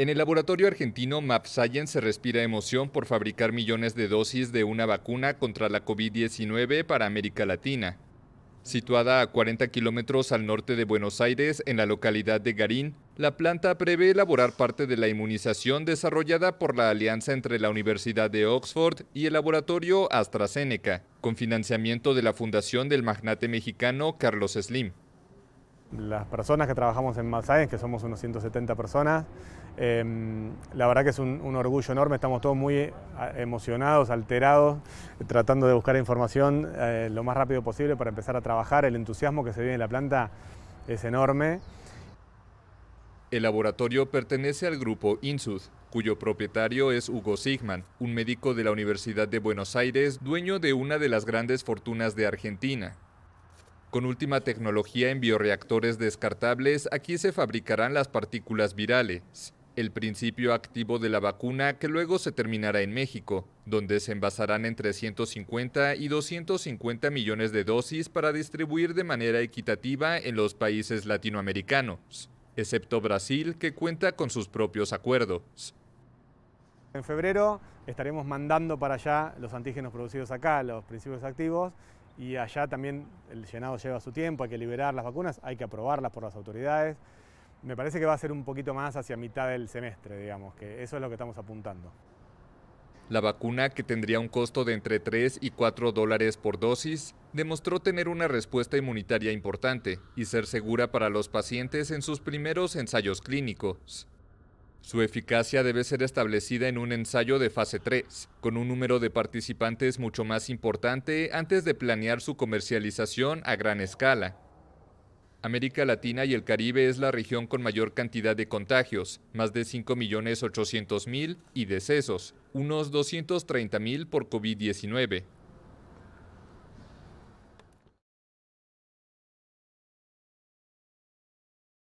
En el laboratorio argentino MAPScience se respira emoción por fabricar millones de dosis de una vacuna contra la COVID-19 para América Latina. Situada a 40 kilómetros al norte de Buenos Aires, en la localidad de Garín, la planta prevé elaborar parte de la inmunización desarrollada por la alianza entre la Universidad de Oxford y el laboratorio AstraZeneca, con financiamiento de la fundación del magnate mexicano Carlos Slim. Las personas que trabajamos en Mad que somos unos 170 personas, em, la verdad que es un, orgullo enorme, estamos todos muy emocionados, alterados, tratando de buscar información eh, lo más rápido posible para empezar a trabajar. El entusiasmo que se vive en la planta es enorme. El laboratorio pertenece al grupo INSUD, cuyo propietario es Hugo Sigman, un médico de la Universidad de Buenos Aires, dueño de una de las grandes fortunas de Argentina. Con última tecnología en bioreactores descartables, aquí se fabricarán las partículas virales, el principio activo de la vacuna que luego se terminará en México, donde se envasarán entre 150 y 250 millones de dosis para distribuir de manera equitativa en los países latinoamericanos, excepto Brasil, que cuenta con sus propios acuerdos. En febrero estaremos mandando para allá los antígenos producidos acá, los principios activos, y allá también el llenado lleva su tiempo, hay que liberar las vacunas, hay que aprobarlas por las autoridades. Me parece que va a ser un poquito más hacia mitad del semestre, digamos, que eso es lo que estamos apuntando. La vacuna, que tendría un costo de entre 3 y 4 dólares por dosis, demostró tener una respuesta inmunitaria importante y ser segura para los pacientes en sus primeros ensayos clínicos. Su eficacia debe ser establecida en un ensayo de fase 3, con un número de participantes mucho más importante antes de planear su comercialización a gran escala. América Latina y el Caribe es la región con mayor cantidad de contagios, más de 5.800.000 y decesos, unos 230.000 por COVID-19.